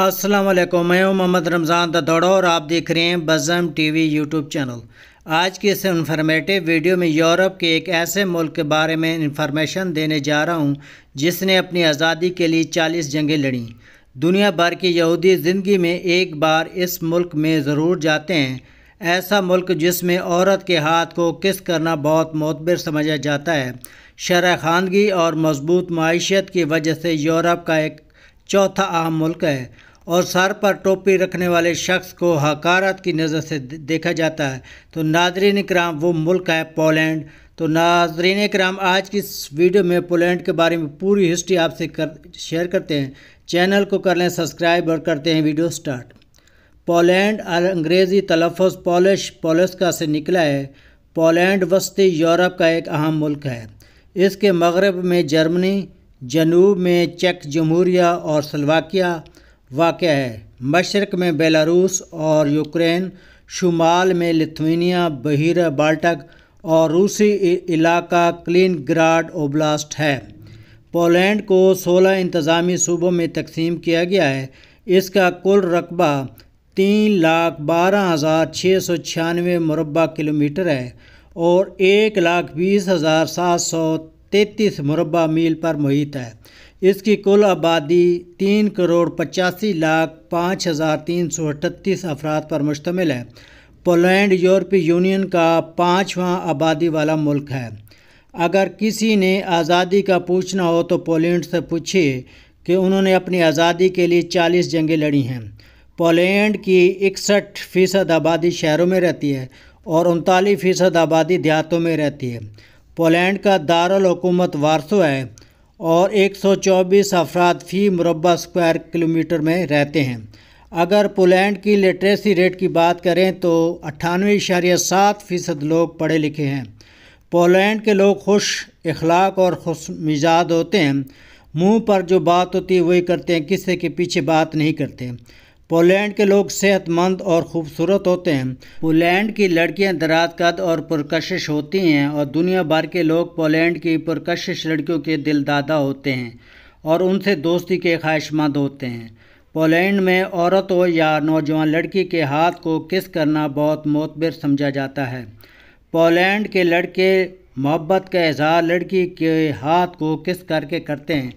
अस्सलाम वालेकुम मैं हूं मोहम्मद रमज़ान दौड़ो और आप देख रहे हैं बज़म टीवी यूट्यूब चैनल आज की इस इंफॉर्मेटिव वीडियो में यूरोप के एक ऐसे मुल्क के बारे में इंफॉर्मेशन देने जा रहा हूं जिसने अपनी आज़ादी के लिए 40 जंगें लड़ी दुनिया भर की यहूदी ज़िंदगी में एक बार इस मुल्क में ज़रूर जाते हैं ऐसा मुल्क जिसमें औरत के हाथ को किस करना बहुत मतबर समझा जाता है शरह खानगी और मजबूत मीशत की वजह से यूरोप का एक चौथा अहम मुल्क है और सर पर टोपी रखने वाले शख्स को हकारत की नज़र से देखा जाता है तो नादरीन कराम वो मुल्क है पोलैंड तो नाजरीन कराम आज की इस वीडियो में पोलैंड के बारे में पूरी हिस्ट्री आपसे कर शेयर करते हैं चैनल को कर लें सब्सक्राइब और करते हैं वीडियो स्टार्ट पोलैंड अंग्रेज़ी तलफ़ पोलिश पोलस्का से निकला है पोलैंड वस्ती यूरोप का एक अहम मुल्क है इसके मगरब में जर्मनी जनूब में चेक जमहूरिया और सलवाकिया वाक़ है मशरक़ में बेलारूस और यूक्रेन शुमाल में लिथुनिया बहिर बाल्टक और रूसी इलाका क्लिन ग्राड ओब्लास्ट है पोलैंड को 16 इंतज़ामी सूबों में तकसीम किया गया है इसका कुल रकबा तीन लाख बारह हज़ार छः सौ छियानवे मुरबा किलोमीटर है और एक लाख बीस हज़ार सात सौ तैतीस मुरबा मील पर मुहित है इसकी कुल आबादी तीन करोड़ पचासी लाख पाँच हज़ार तीन सौ अठतीस अफराद पर मुश्तमिल है पोलैंड यूरोपीय यूनियन का पाँचवा आबादी वाला मुल्क है अगर किसी ने आज़ादी का पूछना हो तो पोलैंड से पूछिए कि उन्होंने अपनी आज़ादी के लिए चालीस जंगें लड़ी हैं पोलैंड की इकसठ फ़ीसद आबादी शहरों में रहती है और उनतालीस फ़ीसद आबादी देहातों में रहती है पोलैंड का दारकूमत वारसो है और 124 अफराद फ़ी मुरबा स्क्वायर किलोमीटर में रहते हैं अगर पोलैंड की लिटरेसी रेट की बात करें तो अट्ठानवे इशारिया सात फ़ीसद लोग पढ़े लिखे हैं पोलैंड के लोग खुश अखलाक और खुश मिजाज होते हैं मुंह पर जो बात होती है वही करते हैं किसी के पीछे बात नहीं करते पोलैंड के लोग सेहतमंद और ख़ूबसूरत होते हैं पोलैंड की लड़कियां दराज कद और पुरकशिश होती हैं और दुनिया भर के लोग पोलैंड की पुरकशिश लड़कियों के दिलदादा होते हैं और उनसे दोस्ती के ख्वाहिशमंद होते हैं पोलैंड में औरत हो या नौजवान लड़की के हाथ को किस करना बहुत मोतबर समझा जाता है पोलैंड के लड़के मोहब्बत का इजहार लड़की के हाथ को किस करके करते हैं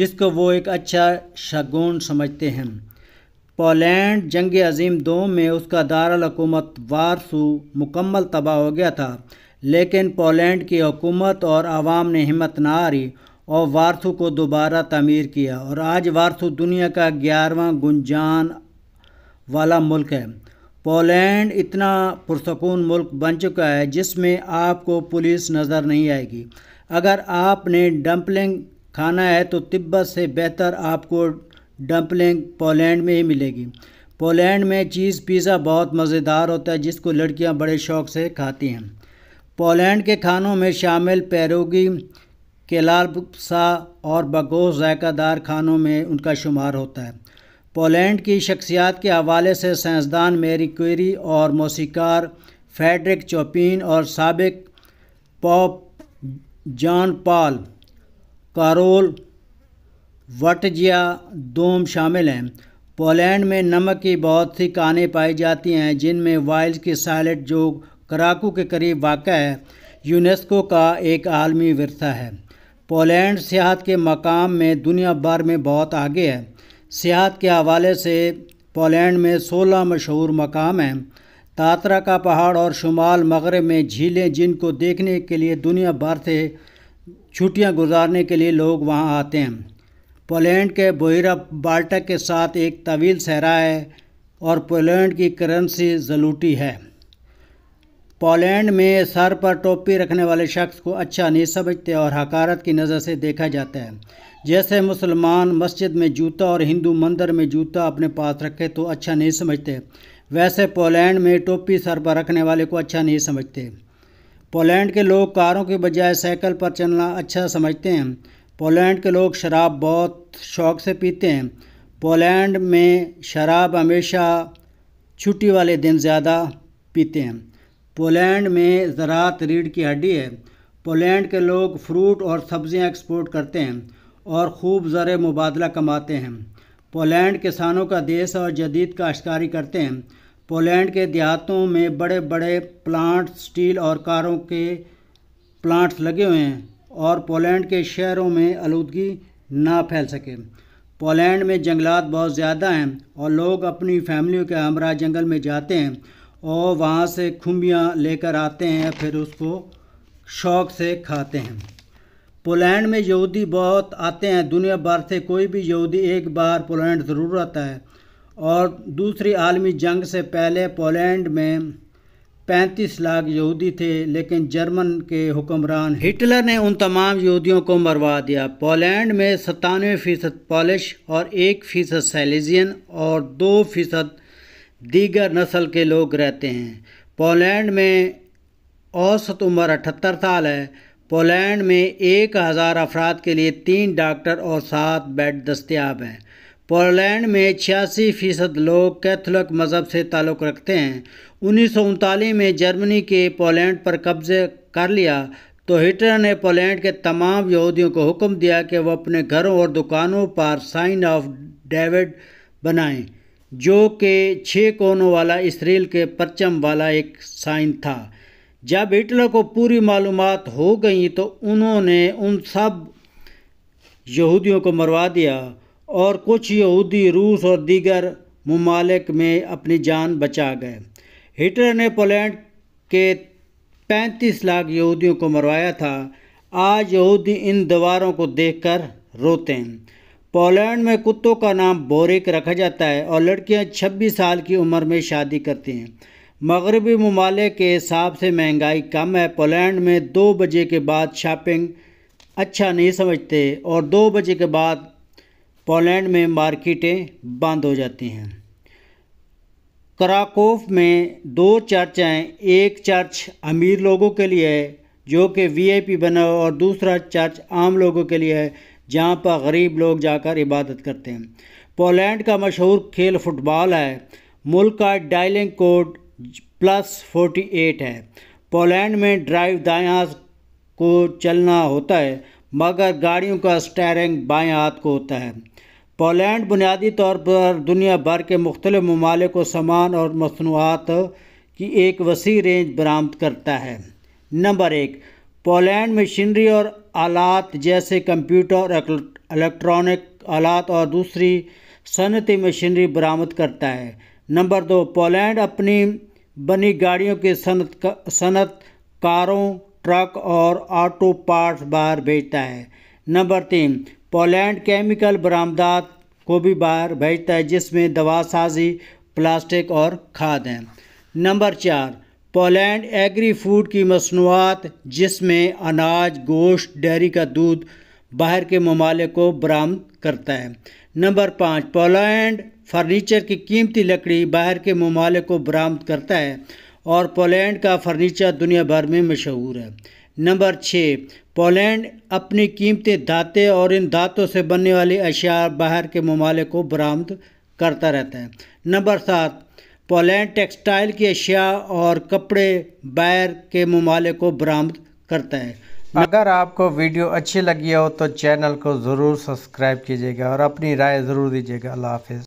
जिसको वो एक अच्छा शगुन समझते हैं पोलैंड जंग अजीम दो में उसका दारकूमत वारसू मुकम्मल तबाह हो गया था लेकिन पोलैंड की हुकूमत और आवाम ने हिम्मत न हारी और वारसू को दोबारा तमीर किया और आज वारसू दुनिया का ग्यारहवा गुंजान वाला मुल्क है पोलैंड इतना पुरसकून मुल्क बन चुका है जिसमें आपको पुलिस नज़र नहीं आएगी अगर आपने डम्पलिंग खाना है तो तिब्बत से बेहतर आपको डंपलिंग पोलैंड में ही मिलेगी पोलैंड में चीज़ पिज़्ज़ा बहुत मज़ेदार होता है जिसको लड़कियां बड़े शौक से खाती हैं पोलैंड के खानों में शामिल पैरोगी केलालसा और बगोस जायकादार खानों में उनका शुमार होता है पोलैंड की शख्सियात के हवाले से साइंसदान मेरी क्वेरी और मौसीकार फेडरिक चोपिन और सबक पॉप जॉन पॉल कारोल वटजिया दोम शामिल हैं पोलैंड में नमक की बहुत सी कानें पाई जाती हैं जिनमें वाइल्स की साइलेट जो कराकू के करीब वाक़ है यूनेस्को का एक आलमी वरसा है पोलैंड सियाहत के मकाम में दुनिया भर में बहुत आगे है सियाहत के हवाले से पोलैंड में 16 मशहूर मकाम हैं तातरा का पहाड़ और शुमाल मगरब में झीलें जिनको देखने के लिए दुनिया भर से छुट्टियां गुजारने के लिए लोग वहां आते हैं पोलैंड के बोहिरब बाल्टक के साथ एक तवील सहरा है और पोलैंड की करेंसी जलूटी है पोलैंड में सर पर टोपी रखने वाले शख्स को अच्छा नहीं समझते और हकारत की नज़र से देखा जाता है जैसे मुसलमान मस्जिद में जूता और हिंदू मंदिर में जूता अपने पास रखे तो अच्छा नहीं समझते वैसे पोलैंड में टोपी सर पर रखने वाले को अच्छा नहीं समझते पोलैंड के लोग कारों के बजाय साइकिल पर चलना अच्छा समझते हैं पोलैंड के लोग शराब बहुत शौक़ से पीते हैं पोलैंड में शराब हमेशा छुट्टी वाले दिन ज़्यादा पीते हैं पोलैंड में ज़रात रीढ़ की हड्डी है पोलैंड के लोग फ्रूट और सब्ज़ियां एक्सपोर्ट करते हैं और खूब ज़र मुबादला कमाते हैं पोलैंड किसानों का देश और जदीद काश्तकारी करते हैं पोलैंड के देहातों में बड़े बड़े प्लांट स्टील और कारों के प्लांट्स लगे हुए हैं और पोलैंड के शहरों में आलूदगी ना फैल सके पोलैंड में जंगलात बहुत ज़्यादा हैं और लोग अपनी फैमिलियों के हमरा जंगल में जाते हैं और वहाँ से खुम्बियाँ लेकर आते हैं फिर उसको शौक़ से खाते हैं पोलैंड में यहूदी बहुत आते हैं दुनिया भर से कोई भी यहूदी एक बार पोलैंड ज़रूर आता है और दूसरी आलमी जंग से पहले पोलैंड में पैंतीस लाख यहूदी थे लेकिन जर्मन के हुक्मरान हिटलर ने उन तमाम यहूदियों को मरवा दिया पोलैंड में सतानवे फ़ीसद पॉलिश और एक फ़ीसद सैलिजियन और दो फ़ीसद दीगर नस्ल के लोग रहते हैं पोलैंड में औसत उम्र अठहत्तर साल है पोलैंड में एक हज़ार अफराद के लिए तीन डॉक्टर और सात बेड दस्तियाब हैं पोलैंड में छियासी फीसद लोग कैथोलिक मज़हब से ताल्लुक़ रखते हैं उन्नीस में जर्मनी के पोलैंड पर कब्ज़े कर लिया तो हिटलर ने पोलैंड के तमाम यहूदियों को हुक्म दिया कि वह अपने घरों और दुकानों पर साइन ऑफ डेविड बनाएं जो कि छः कोनों वाला इसराइल के परचम वाला एक साइन था जब हिटलर को पूरी मालूम हो गई तो उन्होंने उन सब यहूदियों को मरवा दिया और कुछ यहूदी रूस और दीगर ममालिक में अपनी जान बचा गए हिटलर ने पोलैंड के 35 लाख यहूदियों को मरवाया था आज यहूदी इन दीवारों को देखकर रोते हैं पोलैंड में कुत्तों का नाम बोरिक रखा जाता है और लड़कियां 26 साल की उम्र में शादी करती हैं मगरबी ममालिक के हिसाब से महंगाई कम है पोलैंड में दो बजे के बाद शॉपिंग अच्छा नहीं समझते और दो बजे के बाद पोलैंड में मार्केटें बंद हो जाती हैं कराकोफ में दो चर्च हैं एक चर्च अमीर लोगों के लिए है जो कि वीआईपी बना हो और दूसरा चर्च आम लोगों के लिए है जहाँ पर गरीब लोग जाकर इबादत करते हैं पोलैंड का मशहूर खेल फुटबॉल है मुल्क का dialing code plus forty eight है पोलैंड में ड्राइव दाया को चलना होता है मगर गाड़ियों का स्टेयरिंग बाएं हाथ को होता है पोलैंड बुनियादी तौर पर दुनिया भर के मुख्तलिफ ममालिक को सामान और मसनूआत की एक वसी रेंज बरामद करता है नंबर एक पोलैंड मशीनरी और आलात जैसे कंप्यूटर इलेक्ट्रॉनिक आलात और दूसरी सनती मशीनरी बरामद करता है नंबर दो पोलैंड अपनी बनी गाड़ियों की सनत का, सनत कारों ट्रक और ऑटो पार्ट्स बाहर भेजता है नंबर तीन पोलैंड केमिकल बरामदात को भी बाहर भेजता है जिसमें दवा साजी प्लास्टिक और खाद हैं नंबर चार पोलैंड एग्री फूड की मसनूआत जिसमें अनाज गोश्त डेयरी का दूध बाहर के ममालिक को बरामद करता है नंबर पाँच पोलैंड फर्नीचर की कीमती लकड़ी बाहर के ममालिक को बरामद करता है और पोलैंड का फर्नीचर दुनिया भर में मशहूर है नंबर छः पोलैंड अपनी कीमती धातें और इन धातों से बनने वाली अशिया बाहर के ममालिक को बरामद करता रहता है नंबर सात पोलैंड टेक्सटाइल की अशिया और कपड़े बाहर के ममालिक को बरामद करता है अगर आपको वीडियो अच्छी लगी हो तो चैनल को ज़रूर सब्सक्राइब कीजिएगा और अपनी राय ज़रूर दीजिएगा अल्लाह हाफिज़